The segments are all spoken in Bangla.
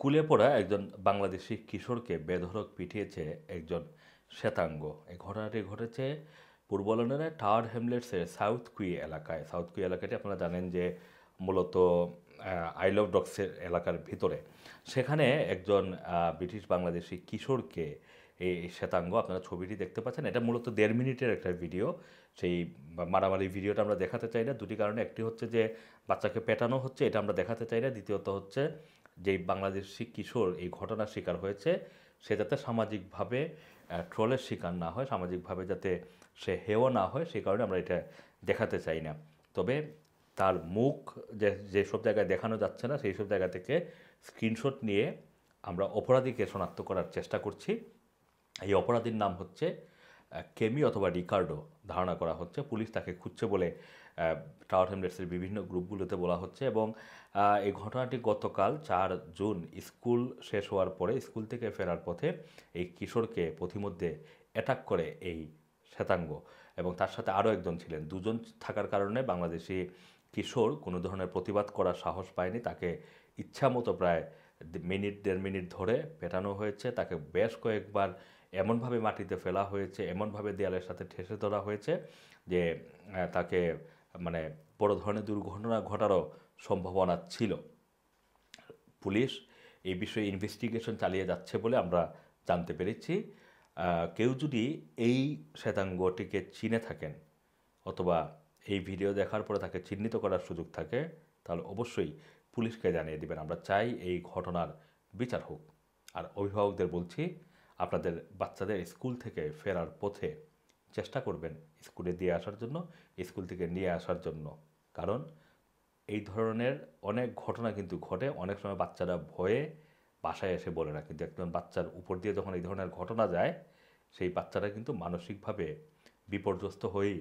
স্কুলে পড়া একজন বাংলাদেশি কিশোরকে বেধরক পিটিয়েছে একজন শ্বেতাঙ্গ এই ঘটনাটি ঘটেছে পূর্ব লন্ডনে টাওয়ার হ্যামলেটসের সাউথ কুই এলাকায় সাউথ কুই এলাকাটি আপনারা জানেন যে মূলত আইল অফ ডগসের এলাকার ভিতরে সেখানে একজন ব্রিটিশ বাংলাদেশি কিশোরকে এই শ্বেতাঙ্গ আপনারা ছবিটি দেখতে পাচ্ছেন এটা মূলত দেড় মিনিটের একটা ভিডিও সেই মারামারি ভিডিওটা আমরা দেখাতে চাই না দুটি কারণে একটি হচ্ছে যে বাচ্চাকে পেটানো হচ্ছে এটা আমরা দেখাতে চাই না দ্বিতীয়ত হচ্ছে যেই বাংলাদেশি কিশোর এই ঘটনার শিকার হয়েছে সে যাতে সামাজিকভাবে ট্রলের শিকার না হয় সামাজিকভাবে যাতে সে হেও না হয় সেই কারণে আমরা এটা দেখাতে চাই না তবে তার মুখ যে যেসব জায়গায় দেখানো যাচ্ছে না সেই সব জায়গা থেকে স্ক্রিনশট নিয়ে আমরা অপরাধীকে শনাক্ত করার চেষ্টা করছি এই অপরাধীর নাম হচ্ছে কেমি অথবা রিকার্ডো ধারণা করা হচ্ছে পুলিশ তাকে খুঁজছে বলে টাওয়ার হ্যামলেটসের বিভিন্ন গ্রুপগুলোতে বলা হচ্ছে এবং এই ঘটনাটি গতকাল চার জুন স্কুল শেষ হওয়ার পরে স্কুল থেকে ফেরার পথে এই কিশোরকে পথিমধ্যে অ্যাটাক করে এই শ্বেতাঙ্গ এবং তার সাথে আরও একজন ছিলেন দুজন থাকার কারণে বাংলাদেশি কিশোর কোনো ধরনের প্রতিবাদ করার সাহস পায়নি তাকে ইচ্ছামতো প্রায় মিনিট দেড় মিনিট ধরে পেটানো হয়েছে তাকে বেশ কয়েকবার এমনভাবে মাটিতে ফেলা হয়েছে এমনভাবে দেয়ালের সাথে ঠেসে ধরা হয়েছে যে তাকে মানে বড় ধরনের দুর্ঘটনা ঘটারও সম্ভাবনা ছিল পুলিশ এই বিষয়ে ইনভেস্টিগেশন চালিয়ে যাচ্ছে বলে আমরা জানতে পেরেছি কেউ যদি এই শ্বেতাঙ্গটিকে চিনে থাকেন অথবা এই ভিডিও দেখার পরে তাকে চিহ্নিত করার সুযোগ থাকে তাহলে অবশ্যই পুলিশকে জানিয়ে দিবেন আমরা চাই এই ঘটনার বিচার হোক আর অভিভাবকদের বলছি আপনাদের বাচ্চাদের স্কুল থেকে ফেরার পথে চেষ্টা করবেন স্কুলে দিয়ে আসার জন্য স্কুল থেকে নিয়ে আসার জন্য কারণ এই ধরনের অনেক ঘটনা কিন্তু ঘটে অনেক সময় বাচ্চারা ভয়ে বাসায় এসে বলে না কিন্তু একজন বাচ্চার উপর দিয়ে যখন এই ধরনের ঘটনা যায় সেই বাচ্চারা কিন্তু মানসিকভাবে বিপর্যস্ত হয়েই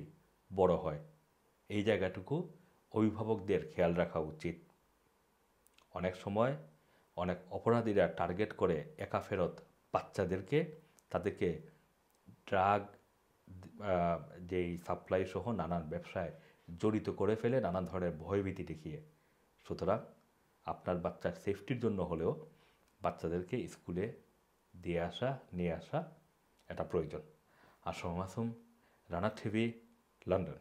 বড় হয় এই জায়গাটুকু অভিভাবকদের খেয়াল রাখা উচিত অনেক সময় অনেক অপরাধীরা টার্গেট করে একা ফেরত বাচ্চাদেরকে তাদেরকে ড্রাগ যেই সাপ্লাই সহ নানান ব্যবসায় জড়িত করে ফেলে নানান ধরনের ভয়ভীতি দেখিয়ে সুতরাং আপনার বাচ্চার সেফটির জন্য হলেও বাচ্চাদেরকে স্কুলে দিয়ে আসা নিয়ে আসা এটা প্রয়োজন আসম আসুম রানা টিভি লন্ডন